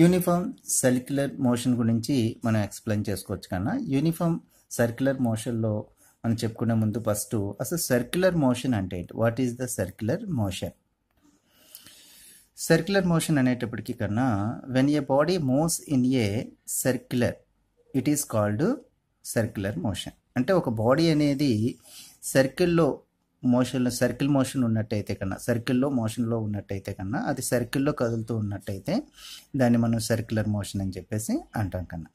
uniform circular motion గురించి మనం explain చేసుకోవచ్చు కన్నా యూనిఫామ్ సర్క్యులర్ మోషన్లో మనం చెప్పుకునే ముందు ఫస్ట్ అసలు సర్క్యులర్ మోషన్ అంటే ఏంటి what is the circular motion circular motion అనేటప్పటికీ కన్నా when a body moves in a circular it is called circular motion అంటే ఒక బాడీ అనేది సర్కిల్లో మోషన్ సర్కిల్ మోషన్ ఉన్నట్టయితే కన్నా సర్కిల్లో మోషన్లో ఉన్నట్టయితే కన్నా అది సర్కిల్లో కదులుతూ ఉన్నట్టయితే దాన్ని మనం సర్క్యులర్ మోషన్ అని చెప్పేసి అంటాం కన్నా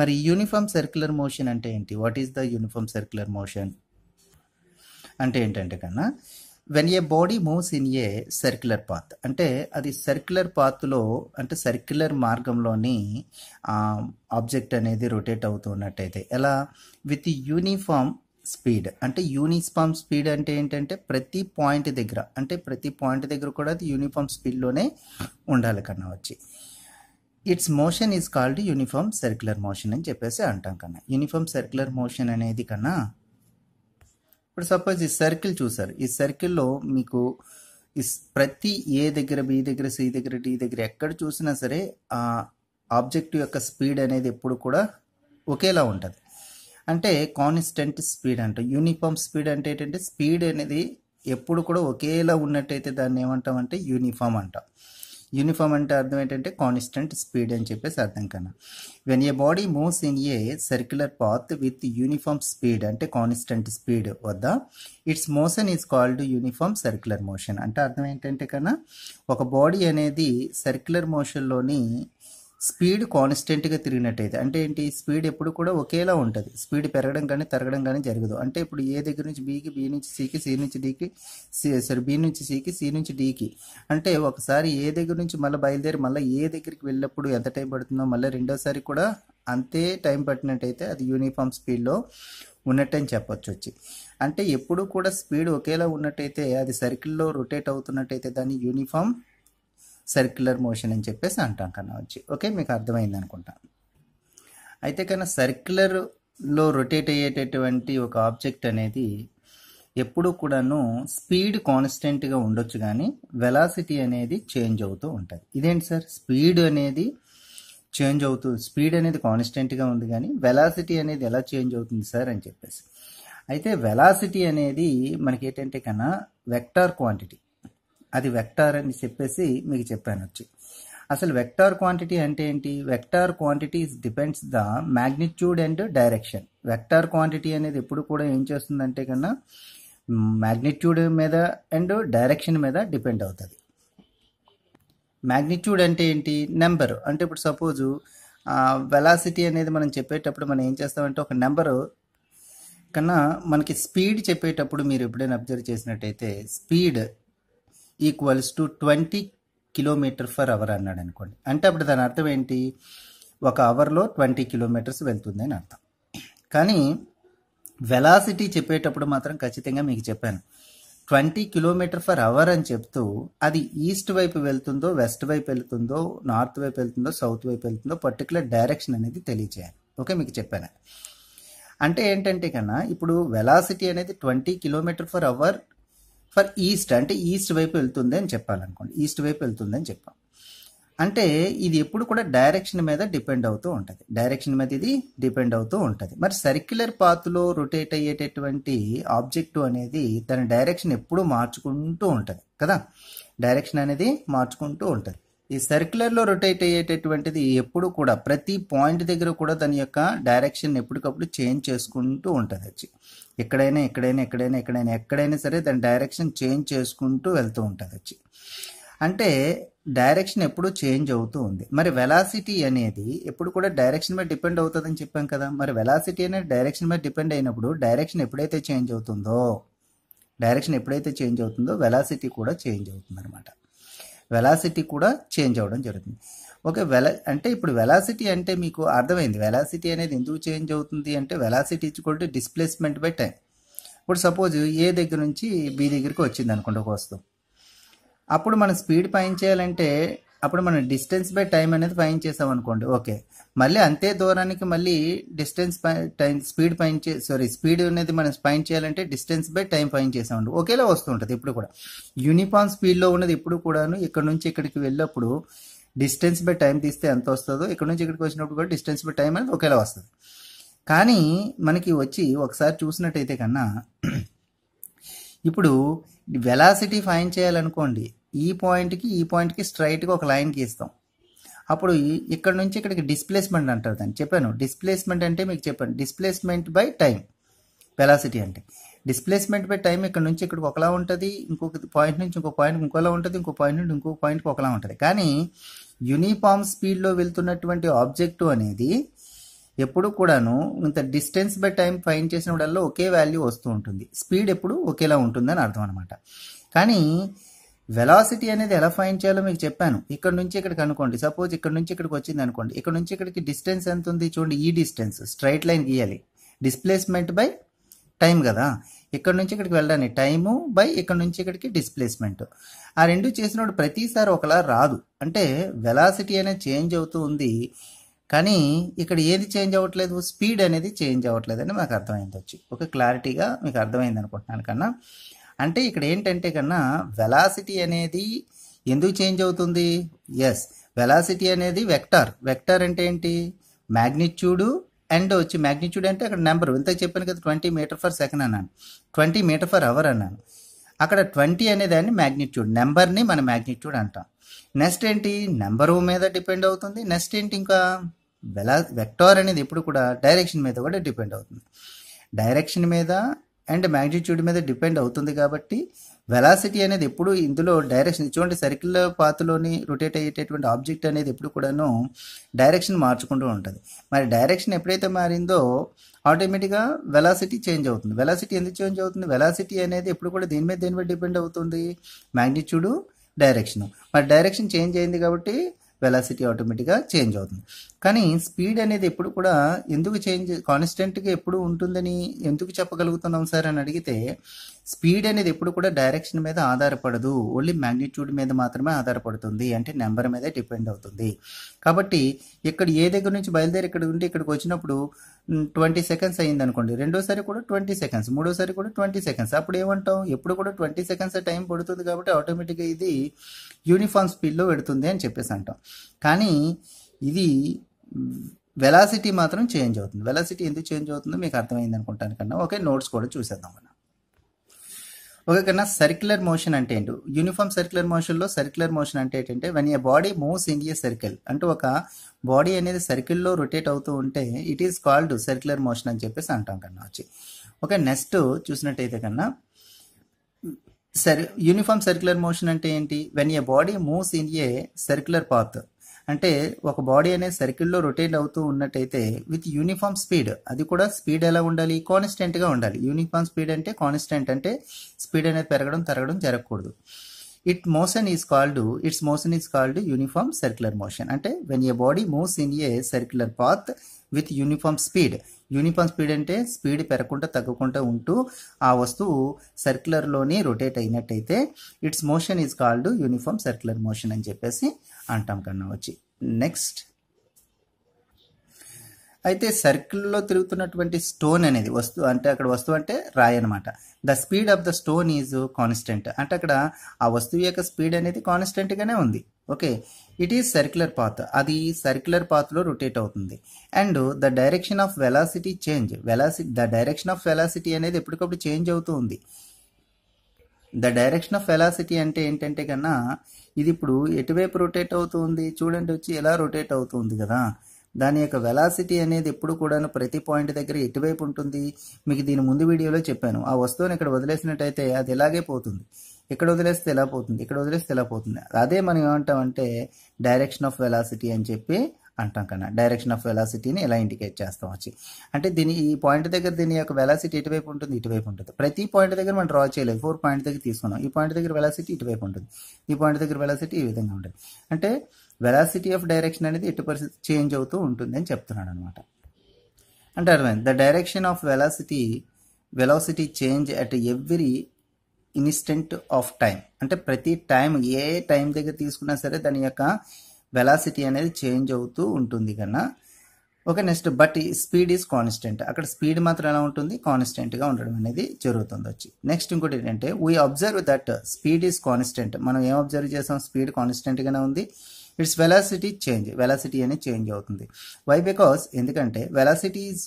మరి యూనిఫామ్ సర్క్యులర్ మోషన్ అంటే ఏంటి what is the uniform circular motion అంటే ఏంటంటే కన్నా when a body moves in a circular path అంటే అది సర్క్యులర్ పాత్లో అంటే సర్క్యులర్ మార్గంలోని ఆబ్జెక్ట్ అనేది రొటేట్ అవుతున్నట్టయితే ఎలా విత్ యూనిఫామ్ స్పీడ్ అంటే యూనిఫామ్ స్పీడ్ అంటే ఏంటంటే ప్రతి పాయింట్ దగ్గర అంటే ప్రతి పాయింట్ దగ్గర కూడా అది యూనిఫామ్ స్పీడ్లోనే ఉండాలి కన్నా వచ్చి its motion is called uniform circular motion అని చెప్పేసి అంటాం కన్నా యూనిఫామ్ సర్క్యులర్ మోషన్ అనేది కన్నా ఇప్పుడు సపోజ్ ఈ సర్కిల్ చూసారు ఈ సర్కిల్లో మీకు ఈ ప్రతి ఏ దగ్గర బి దగ్గర సి దగ్గర డి దగ్గర ఎక్కడ చూసినా సరే ఆ ఆబ్జెక్ట్ యొక్క స్పీడ్ అనేది ఎప్పుడు కూడా ఒకేలా ఉంటుంది అంటే కాన్స్టెంట్ స్పీడ్ అంట యూనిఫామ్ స్పీడ్ అంటే ఏంటంటే స్పీడ్ అనేది ఎప్పుడు కూడా ఒకేలా ఉన్నట్టయితే దాన్ని ఏమంటాం అంటే యూనిఫామ్ అంటాం యూనిఫామ్ అంటే అర్థం ఏంటంటే కాన్స్టెంట్ స్పీడ్ అని చెప్పేసి అర్థం కన్నా when a body moves in a circular path with uniform speed అంటే కాన్స్టెంట్ స్పీడ్ వద్ద its motion is called uniform circular motion అంటే అర్థం ఏంటంటే కన్నా ఒక బాడీ అనేది సర్క్యులర్ మోషన్లోని స్పీడ్ కాన్స్టెంట్గా తిరిగినట్టయితే అంటే ఏంటి స్పీడ్ ఎప్పుడు కూడా ఒకేలా ఉంటుంది స్పీడ్ పెరగడం కానీ తరగడం కానీ జరగదు అంటే ఇప్పుడు ఏ దగ్గర నుంచి బీకి బీ నుంచి సీకి సి నుంచి డీకి సి సారీ బీ నుంచి సీకి సి నుంచి డీకి అంటే ఒకసారి ఏ దగ్గర నుంచి మళ్ళీ బయలుదేరి మళ్ళీ ఏ దగ్గరికి వెళ్ళినప్పుడు ఎంత టైం పడుతుందో మళ్ళీ రెండోసారి కూడా అంతే టైం పట్టినట్టయితే అది యూనిఫామ్ స్పీడ్లో ఉన్నట్టని చెప్పొచ్చు వచ్చి అంటే ఎప్పుడు కూడా స్పీడ్ ఒకేలా ఉన్నట్టయితే అది సర్కిల్లో రొటేట్ అవుతున్నట్టయితే దాన్ని యూనిఫామ్ సర్క్యులర్ మోషన్ అని చెప్పేసి అంటాం కన్నా వచ్చి ఓకే మీకు అర్థమైంది అనుకుంటా అయితే కన్నా సర్క్యులర్లో రొటేట్ అయ్యేటటువంటి ఒక ఆబ్జెక్ట్ అనేది ఎప్పుడూ కూడాను స్పీడ్ కాన్స్టెంట్గా ఉండొచ్చు కానీ వెలాసిటీ అనేది చేంజ్ అవుతూ ఉంటుంది ఇదేంటి సార్ స్పీడ్ అనేది చేంజ్ అవుతూ స్పీడ్ అనేది కాన్స్టెంట్గా ఉంది కానీ వెలాసిటీ అనేది ఎలా చేంజ్ అవుతుంది సార్ అని చెప్పేసి అయితే వెలాసిటీ అనేది మనకి ఏంటంటే కన్నా వెక్టార్ క్వాంటిటీ అది వెక్టార్ అని చెప్పేసి మీకు చెప్పాను వచ్చి అసలు వెక్టార్ క్వాంటిటీ అంటే ఏంటి vector quantities depends the magnitude and direction vector quantity అనేది ఎప్పుడు కూడా ఏం చేస్తుందంటే కన్నా మ్యాగ్నిట్యూడ్ మీద అండ్ డైరెక్షన్ మీద డిపెండ్ అవుతుంది మ్యాగ్నిట్యూడ్ అంటే ఏంటి నెంబర్ అంటే ఇప్పుడు సపోజు వెలాసిటీ అనేది మనం చెప్పేటప్పుడు మనం ఏం చేస్తామంటే ఒక నెంబరు కన్నా మనకి స్పీడ్ చెప్పేటప్పుడు మీరు ఎప్పుడైనా అబ్జర్వ్ చేసినట్టయితే speed equals to twenty kilometer for hour అన్నాడు అనుకోండి అంటే అప్పుడు దాని అర్థం ఏంటి ఒక అవర్లో ట్వంటీ కిలోమీటర్స్ వెళ్తుంది అని అర్థం కానీ వెలాసిటీ చెప్పేటప్పుడు మాత్రం ఖచ్చితంగా మీకు చెప్పాను ట్వంటీ కిలోమీటర్ ఫర్ అవర్ అని చెప్తూ అది ఈస్ట్ వైపు వెళ్తుందో వెస్ట్ వైపు వెళ్తుందో నార్త్ వైపు వెళ్తుందో సౌత్ వైపు వెళ్తుందో పర్టికులర్ డైరెక్షన్ అనేది తెలియచేయాలి ఓకే మీకు చెప్పాను అంటే ఏంటంటే కన్నా ఇప్పుడు వెలాసిటీ అనేది twenty kilometer for hour for east అంటే ఈస్ట్ వైపు వెళ్తుంది అని చెప్పాలనుకోండి ఈస్ట్ వైపు వెళ్తుంది అని చెప్పాం అంటే ఇది ఎప్పుడు కూడా డైరెక్షన్ మీద డిపెండ్ అవుతూ ఉంటుంది డైరెక్షన్ మీద ఇది డిపెండ్ అవుతూ ఉంటుంది మరి సర్క్యులర్ పాత్లో రొటేట్ అయ్యేటటువంటి ఆబ్జెక్టు అనేది తన డైరెక్షన్ ఎప్పుడూ మార్చుకుంటూ ఉంటుంది కదా డైరెక్షన్ అనేది మార్చుకుంటూ ఉంటుంది ఈ సర్క్యులర్లో రొటేట్ అయ్యేటటువంటిది ఎప్పుడు కూడా ప్రతి పాయింట్ దగ్గర కూడా దాని యొక్క డైరెక్షన్ ఎప్పటికప్పుడు చేంజ్ చేసుకుంటూ ఉంటుంది వచ్చి ఎక్కడైనా ఎక్కడైనా ఎక్కడైనా ఎక్కడైనా ఎక్కడైనా సరే దాని డైరెక్షన్ చేంజ్ చేసుకుంటూ వెళ్తూ ఉంటుంది వచ్చి అంటే డైరెక్షన్ ఎప్పుడు చేంజ్ అవుతూ ఉంది మరి వెలాసిటీ అనేది ఎప్పుడు కూడా డైరెక్షన్ మీద డిపెండ్ అవుతుందని చెప్పాం కదా మరి వెలాసిటీ అనేది డైరెక్షన్ మీద డిపెండ్ అయినప్పుడు డైరెక్షన్ ఎప్పుడైతే చేంజ్ అవుతుందో డైరెక్షన్ ఎప్పుడైతే చేంజ్ అవుతుందో వెలాసిటీ కూడా చేంజ్ అవుతుంది అనమాట వెలాసిటీ కూడా చేంజ్ అవ్వడం జరుగుతుంది ఓకే వెల అంటే ఇప్పుడు వెలాసిటీ అంటే మీకు అర్థమైంది వెలాసిటీ అనేది ఎందుకు చేంజ్ అవుతుంది అంటే వెలాసిటీ ఇచ్చుకుంటే డిస్ప్లేస్మెంట్ బై టైం ఇప్పుడు సపోజ్ ఏ దగ్గర నుంచి బి దగ్గరికి వచ్చింది అనుకుంటే ఒక వస్తువు అప్పుడు మనం స్పీడ్ పైన చేయాలంటే అప్పుడు మనం డిస్టెన్స్ బై టైం అనేది ఫైన్ చేసాం అనుకోండి ఓకే మళ్ళీ అంతే దూరానికి మళ్ళీ డిస్టెన్స్ టైం స్పీడ్ ఫైన్ చే సారీ స్పీడ్ అనేది మనం ఫైన్ చేయాలంటే డిస్టెన్స్ బై టైం ఫైన్ చేసామండి ఒకేలా వస్తుంటుంది ఇప్పుడు కూడా యూనిఫామ్ స్పీడ్లో ఉన్నది ఇప్పుడు కూడాను ఇక్కడ నుంచి ఇక్కడికి వెళ్ళినప్పుడు డిస్టెన్స్ బై టైం తీస్తే ఎంత వస్తుందో ఇక్కడ నుంచి ఇక్కడికి వచ్చినప్పుడు కూడా డిస్టెన్స్ బై టైం అనేది ఒకేలా వస్తుంది కానీ మనకి వచ్చి ఒకసారి చూసినట్టయితే కన్నా ఇప్పుడు వెలాసిటీ ఫైన్ చేయాలనుకోండి ఈ పాయింట్కి ఈ పాయింట్కి స్ట్రైట్గా ఒక లైన్ గీస్తాం అప్పుడు ఇక్కడ నుంచి ఇక్కడికి డిస్ప్లేస్మెంట్ అంటారు దాన్ని చెప్పాను డిస్ప్లేస్మెంట్ అంటే మీకు చెప్పాను డిస్ప్లేస్మెంట్ బై టైం వెలాసిటీ అంటే డిస్ప్లేస్మెంట్ బై టైం ఇక్కడ నుంచి ఇక్కడికి ఒకలా ఉంటుంది ఇంకొక పాయింట్ నుంచి ఇంకో పాయింట్ ఇంకోలా ఉంటుంది ఇంకో పాయింట్ నుండి ఇంకో పాయింట్కి ఒకలా ఉంటుంది కానీ యూనిఫామ్ స్పీడ్లో వెళ్తున్నటువంటి ఆబ్జెక్టు అనేది ఎప్పుడు కూడాను ఇంత డిస్టెన్స్ బై టైం ఫైన్ చేసినప్పుడల్లా ఒకే వాల్యూ వస్తూ ఉంటుంది స్పీడ్ ఎప్పుడు ఒకేలా ఉంటుందని అర్థం అనమాట కానీ వెలాసిటీ అనేది ఎలా ఫైన్ చేయాలో మీకు చెప్పాను ఇక్కడ నుంచి ఇక్కడికి అనుకోండి సపోజ్ ఇక్కడ నుంచి ఇక్కడికి వచ్చింది అనుకోండి ఇక్కడ నుంచి ఇక్కడికి డిస్టెన్స్ ఎంత ఉంది చూడండి ఈ డిస్టెన్స్ స్ట్రైట్ లైన్ గీయాలి డిస్ప్లేస్మెంట్ బై టైం కదా ఇక్కడ నుంచి ఇక్కడికి వెళ్ళడానికి టైము బై ఇక్కడ నుంచి ఇక్కడికి డిస్ప్లేస్మెంట్ ఆ రెండు చేసినప్పుడు ప్రతిసారి ఒకలా రాదు అంటే వెలాసిటీ అనేది చేంజ్ అవుతూ ఉంది కానీ ఇక్కడ ఏది చేంజ్ అవ్వట్లేదు స్పీడ్ అనేది చేంజ్ అవ్వట్లేదు అని మాకు అర్థమైంది వచ్చి ఒక క్లారిటీగా మీకు అర్థమైంది అనుకుంటున్నాను కన్నా అంటే ఇక్కడ ఏంటంటే కన్నా వెలాసిటీ అనేది ఎందుకు చేంజ్ అవుతుంది ఎస్ వెలాసిటీ అనేది వెక్టార్ వెక్టార్ అంటే ఏంటి మ్యాగ్నిట్యూడు అండ్ వచ్చి మ్యాగ్నిట్యూడ్ అంటే అక్కడ నెంబర్ ఇంత చెప్పాను కదా ట్వంటీ మీటర్ ఫర్ సెకండ్ అన్నాను ట్వంటీ మీటర్ ఫర్ అవర్ అన్నాను అక్కడ ట్వంటీ అనేదాన్ని మ్యాగ్నిట్యూడ్ నెంబర్ని మన మ్యాగ్నిట్యూడ్ అంటాం నెక్స్ట్ ఏంటి నెంబర్ మీద డిపెండ్ అవుతుంది నెక్స్ట్ ఏంటి ఇంకా వెలా వెక్టార్ అనేది ఎప్పుడు కూడా డైరెక్షన్ మీద కూడా డిపెండ్ అవుతుంది డైరెక్షన్ మీద అండ్ మ్యాగ్నిట్యూడ్ మీద డిపెండ్ అవుతుంది కాబట్టి వెలాసిటీ అనేది ఎప్పుడు ఇందులో డైరెక్షన్ చూడండి సర్కిల్ పాత్లోని రొటేట్ అయ్యేటటువంటి ఆబ్జెక్ట్ అనేది ఎప్పుడు కూడాను డైరెక్షన్ మార్చుకుంటూ ఉంటుంది మరి డైరెక్షన్ ఎప్పుడైతే మారిందో ఆటోమేటిక్గా వెలాసిటీ చేంజ్ అవుతుంది వెలాసిటీ ఎందుకు చేంజ్ అవుతుంది వెలాసిటీ అనేది ఎప్పుడు కూడా దీని మీద దేని మీద డిపెండ్ అవుతుంది మ్యాగ్నిట్యూడు డైరెక్షన్ మరి డైరెక్షన్ చేంజ్ అయింది కాబట్టి వెలాసిటీ ఆటోమేటిక్గా చేంజ్ అవుతుంది కానీ స్పీడ్ అనేది ఎప్పుడు కూడా ఎందుకు చేంజ్ కాన్స్టెంట్గా ఎప్పుడు ఉంటుందని ఎందుకు చెప్పగలుగుతున్నాం సార్ అని అడిగితే స్పీడ్ అనేది ఎప్పుడు కూడా డైరెక్షన్ మీద ఆధారపడదు ఓన్లీ మ్యాగ్నిట్యూడ్ మీద మాత్రమే ఆధారపడుతుంది అంటే నెంబర్ మీద డిపెండ్ అవుతుంది కాబట్టి ఇక్కడ ఏ దగ్గర నుంచి బయలుదేరి ఇక్కడ ఉంటే ఇక్కడికి వచ్చినప్పుడు ట్వంటీ సెకండ్స్ అయింది అనుకోండి రెండోసారి కూడా ట్వంటీ సెకండ్స్ మూడోసారి కూడా ట్వంటీ సెకండ్స్ అప్పుడు ఏమంటాం ఎప్పుడు కూడా ట్వంటీ సెకండ్స్ టైం పడుతుంది కాబట్టి ఆటోమేటిక్గా ఇది యూనిఫామ్ స్పీడ్లో పెడుతుంది అని చెప్పేసి అంటాం కానీ ఇది వెలాసిటీ మాత్రం చేంజ్ అవుతుంది వెలాసిటీ ఎందుకు చేంజ్ అవుతుందో మీకు అర్థమైంది అనుకుంటాను కన్నా ఓకే నోట్స్ కూడా చూసేద్దాం మనం ఓకే కన్నా సర్క్యులర్ మోషన్ అంటే ఏంటి యూనిఫామ్ సర్క్యులర్ మోషన్లో సర్క్యులర్ మోషన్ అంటే ఏంటంటే when a body moves in a circle అంటే ఒక బాడీ అనేది సర్కిల్లో రొటేట్ అవుతూ ఉంటే it is called circular motion అని చెప్పేసి అంటాం కన్నా వచ్చి ఓకే నెక్స్ట్ చూసినట్టయితే కన్నా సర్ యూనిఫామ్ సర్క్యులర్ మోషన్ అంటే ఏంటి when a body moves in a circular path అంటే ఒక బాడీ అనేది సర్కిల్లో రొటేట్ అవుతూ ఉన్నట్టయితే విత్ యూనిఫామ్ స్పీడ్ అది కూడా స్పీడ్ ఎలా ఉండాలి కాన్స్టెంట్గా ఉండాలి యూనిఫామ్ స్పీడ్ అంటే కాన్స్టెంట్ అంటే స్పీడ్ అనేది పెరగడం తరగడం జరగకూడదు it motion is called it's motion is called uniform circular motion అంటే when a body moves in a circular path with uniform speed uniform speed అంటే స్పీడ్ పెరగకుండా తగ్గకుండా ఉంటూ ఆ వస్తువు సర్క్యులర్లోనే రొటేట్ అయినట్టయితే it's motion is called uniform circular motion అని చెప్పేసి అంటాం కన్నా వచ్చి నెక్స్ట్ అయితే సర్కిల్లో తిరుగుతున్నటువంటి స్టోన్ అనేది వస్తువు అంటే అక్కడ వస్తువు అంటే రాయి అనమాట the speed of the stone is constant అంటే అక్కడ ఆ వస్తువు యొక్క స్పీడ్ అనేది కాన్స్టెంట్గానే ఉంది okay it is circular path అది సర్క్యులర్ పాత్లో రొటేట్ అవుతుంది and the direction of velocity change velocity the direction of velocity అనేది ఎప్పటికప్పుడు చేంజ్ అవుతూ ఉంది ద డైరెక్షన్ ఆఫ్ వెలాసిటీ అంటే ఏంటంటే కన్నా ఇది ఇప్పుడు ఎటువైపు రొటేట్ అవుతుంది చూడండి వచ్చి ఎలా రొటేట్ అవుతుంది కదా దాని యొక్క వెలాసిటీ అనేది ఎప్పుడు కూడాను ప్రతి పాయింట్ దగ్గర ఎటువైపు ఉంటుంది మీకు దీని ముందు వీడియోలో చెప్పాను ఆ వస్తువుని ఇక్కడ వదిలేసినట్టయితే అది ఇలాగే పోతుంది ఇక్కడ వదిలేస్తే ఇలా పోతుంది ఇక్కడ వదిలేస్తే ఇలా పోతుంది అదే మనం ఏమంటామంటే డైరెక్షన్ ఆఫ్ వెలాసిటీ అని చెప్పి అంటాం కన్నా డైరెక్షన్ ఆఫ్ వెలాసిటీని ఎలా ఇండికేట్ చేస్తాం వచ్చి అంటే దీని ఈ పాయింట్ దగ్గర దీని యొక్క వెలాసిటీ ఇటువైపు ఉంటుంది ఇటువైపు ఉంటుంది ప్రతి పాయింట్ దగ్గర మనం డ్రా చేయలేదు ఫోర్ పాయింట్ దగ్గర తీసుకున్నాం ఈ పాయింట్ దగ్గర వెలాసిటీ ఇటువైపు ఉంటుంది ఈ పాయింట్ దగ్గర వెలాసిటీ ఈ విధంగా ఉంటుంది అంటే వెలాసిటీ ఆఫ్ డైరెక్షన్ అనేది ఎటు పరిస్థితి చేంజ్ అవుతూ ఉంటుంది అని చెప్తున్నాడు అనమాట అంటే అర్థమైంది the direction of velocity velocity change at every instant of time అంటే ప్రతి టైం ఏ టైం దగ్గర తీసుకున్నా సరే దాని యొక్క వెలాసిటీ అనేది చేంజ్ అవుతూ ఉంటుంది కన్నా okay next but speed is constant అక్కడ స్పీడ్ మాత్రం ఎలా ఉంటుంది కాన్స్టెంట్గా ఉండడం అనేది జరుగుతుంది వచ్చి నెక్స్ట్ ఇంకోటి ఏంటంటే we observe that speed is constant మనం ఏం అబ్జర్వ్ చేసాం స్పీడ్ కాన్స్టెంట్గానే ఉంది ఇట్స్ వెలాసిటీ చేంజ్ వెలాసిటీ అనేది చేంజ్ అవుతుంది వై బికాస్ ఎందుకంటే వెలాసిటీ ఈజ్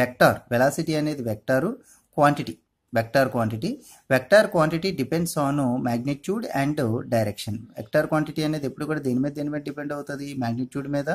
వెక్టార్ వెలాసిటీ అనేది vector quantity vector quantity vector quantity depends on magnitude and direction vector quantity అనేది ఎప్పుడు కూడా దీని మీద దీని మీద డిపెండ్ అవుతుంది మ్యాగ్నిట్యూడ్ మీద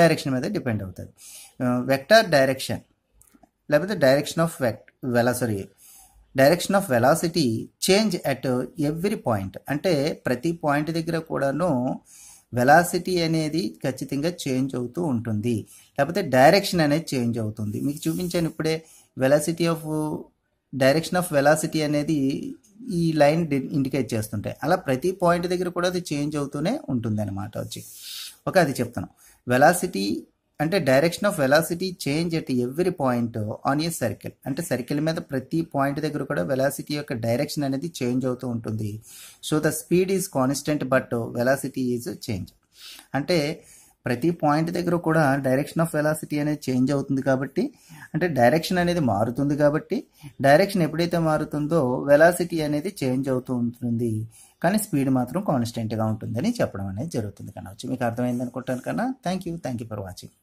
డైరెక్షన్ మీద డిపెండ్ అవుతుంది వెక్టార్ uh, డైరెక్షన్ లేకపోతే direction of vec sorry direction of velocity change at every point అంటే ప్రతి పాయింట్ దగ్గర కూడాను వెలాసిటీ అనేది ఖచ్చితంగా చేంజ్ అవుతూ ఉంటుంది లేకపోతే డైరెక్షన్ అనేది చేంజ్ అవుతుంది మీకు చూపించాను ఇప్పుడే velocity of direction of velocity అనేది ఈ లైన్ ఇండికేట్ చేస్తుంటాయి అలా ప్రతి పాయింట్ దగ్గర కూడా అది చేంజ్ అవుతూనే ఉంటుంది అనమాట వచ్చి ఒక అది చెప్తాను వెలాసిటీ అంటే direction of velocity change at every point on a circle అంటే సర్కిల్ మీద ప్రతి పాయింట్ దగ్గర కూడా వెలాసిటీ యొక్క డైరెక్షన్ అనేది చేంజ్ అవుతూ ఉంటుంది so the speed is constant but velocity is change అంటే ప్రతి పాయింట్ దగ్గర కూడా డైరెక్షన్ ఆఫ్ వెలాసిటీ అనేది చేంజ్ అవుతుంది కాబట్టి అంటే డైరెక్షన్ అనేది మారుతుంది కాబట్టి డైరెక్షన్ ఎప్పుడైతే మారుతుందో వెలాసిటీ అనేది చేంజ్ అవుతూ ఉంటుంది కానీ స్పీడ్ మాత్రం కాన్స్టెంట్గా ఉంటుందని చెప్పడం అనేది జరుగుతుంది కనవచ్చు మీకు అర్థమైంది అనుకుంటాను కన్నా thank you thank you for watching